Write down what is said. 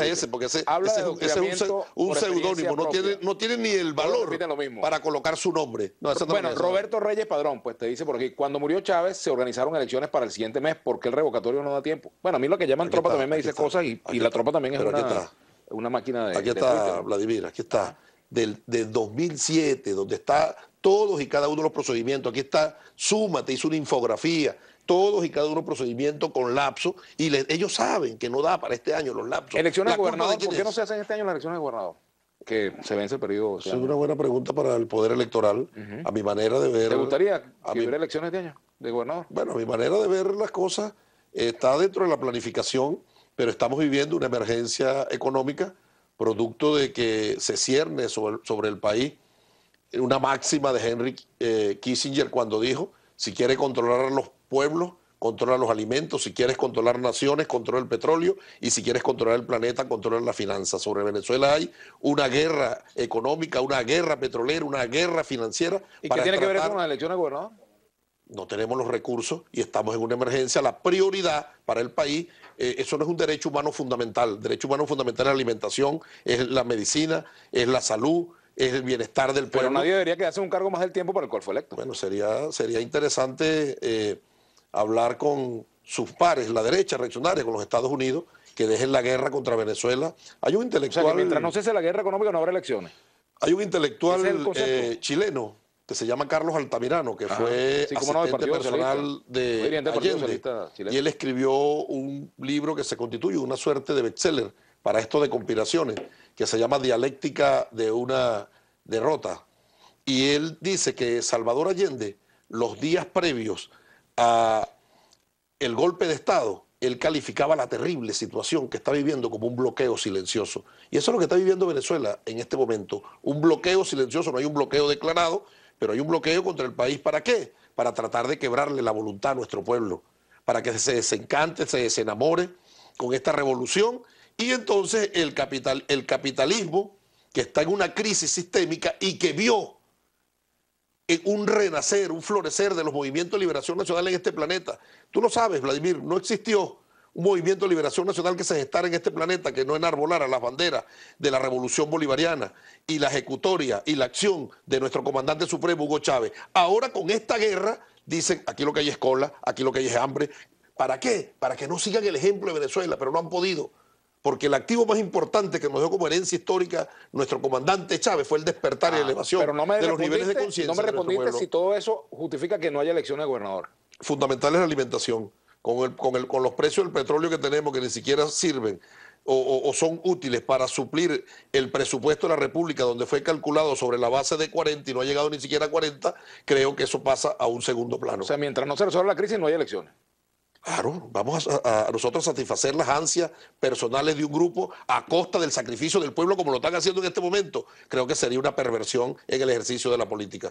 a ese, porque ese, es un, seudónimo, no tiene, ni el valor para colocar su nombre. bueno, Roberto Reyes Padrón, pues te dice por cuando murió Chávez se organizaron elecciones para el siguiente mes, porque el revocatorio no da tiempo? Bueno, a mí lo que llaman tropa también me dice cosas y, la tropa también es una, máquina de... Aquí está, Vladimir, aquí está, del, 2007, donde está todos y cada uno de los procedimientos, aquí está, súmate, hizo una infografía todos y cada uno procedimiento con lapso y ellos saben que no da para este año los lapsos. Elecciones de gobernador, ¿por qué no se hacen este año las elecciones de gobernador? Que se vence el periodo. es una buena pregunta para el Poder Electoral, a mi manera de ver. ¿Te gustaría a que hubiera elecciones este año de gobernador? Bueno, a mi manera de ver las cosas está dentro de la planificación, pero estamos viviendo una emergencia económica producto de que se cierne sobre, el país una máxima de Henry eh, Kissinger cuando dijo, si quiere controlar a los pueblo, controla los alimentos, si quieres controlar naciones, controla el petróleo y si quieres controlar el planeta, controla las finanzas. Sobre Venezuela hay una guerra económica, una guerra petrolera, una guerra financiera. ¿Y qué tiene que ver con las elecciones, gobernador? No tenemos los recursos y estamos en una emergencia. La prioridad para el país, eh, eso no es un derecho humano fundamental. derecho humano fundamental es la alimentación, es la medicina, es la salud, es el bienestar del pueblo. Pero nadie debería quedarse un cargo más del tiempo para el cual fue electo. Bueno, sería, sería interesante. Eh, hablar con sus pares, la derecha reaccionaria, con los Estados Unidos, que dejen la guerra contra Venezuela. Hay un intelectual... O mientras no hace la guerra económica no habrá elecciones. Hay un intelectual eh, chileno que se llama Carlos Altamirano, que fue asistente personal de Allende, y él escribió un libro que se constituye una suerte de bestseller para esto de conspiraciones, que se llama Dialéctica de una derrota. Y él dice que Salvador Allende, los días previos a el golpe de Estado, él calificaba la terrible situación que está viviendo como un bloqueo silencioso. Y eso es lo que está viviendo Venezuela en este momento. Un bloqueo silencioso, no hay un bloqueo declarado, pero hay un bloqueo contra el país. ¿Para qué? Para tratar de quebrarle la voluntad a nuestro pueblo, para que se desencante, se desenamore con esta revolución. Y entonces el, capital, el capitalismo, que está en una crisis sistémica y que vio un renacer, un florecer de los movimientos de liberación nacional en este planeta. Tú lo sabes, Vladimir, no existió un movimiento de liberación nacional que se gestara en este planeta, que no enarbolara las banderas de la revolución bolivariana y la ejecutoria y la acción de nuestro comandante supremo Hugo Chávez. Ahora con esta guerra dicen, aquí lo que hay es cola, aquí lo que hay es hambre. ¿Para qué? Para que no sigan el ejemplo de Venezuela, pero no han podido porque el activo más importante que nos dio como herencia histórica nuestro comandante Chávez fue el despertar y la ah, elevación de los niveles de conciencia. No me respondiste si todo eso justifica que no haya elecciones de gobernador. Fundamental es la alimentación. Con, con, el, con los precios del petróleo que tenemos que ni siquiera sirven, o, o, son útiles para suplir el presupuesto de la República, donde fue calculado sobre la base de 40 y no ha llegado ni siquiera a 40, creo que eso pasa a un segundo plano. O sea, mientras no se resuelva la crisis, no hay elecciones. Claro, vamos a, a, nosotros satisfacer las ansias personales de un grupo a costa del sacrificio del pueblo como lo están haciendo en este momento. Creo que sería una perversión en el ejercicio de la política.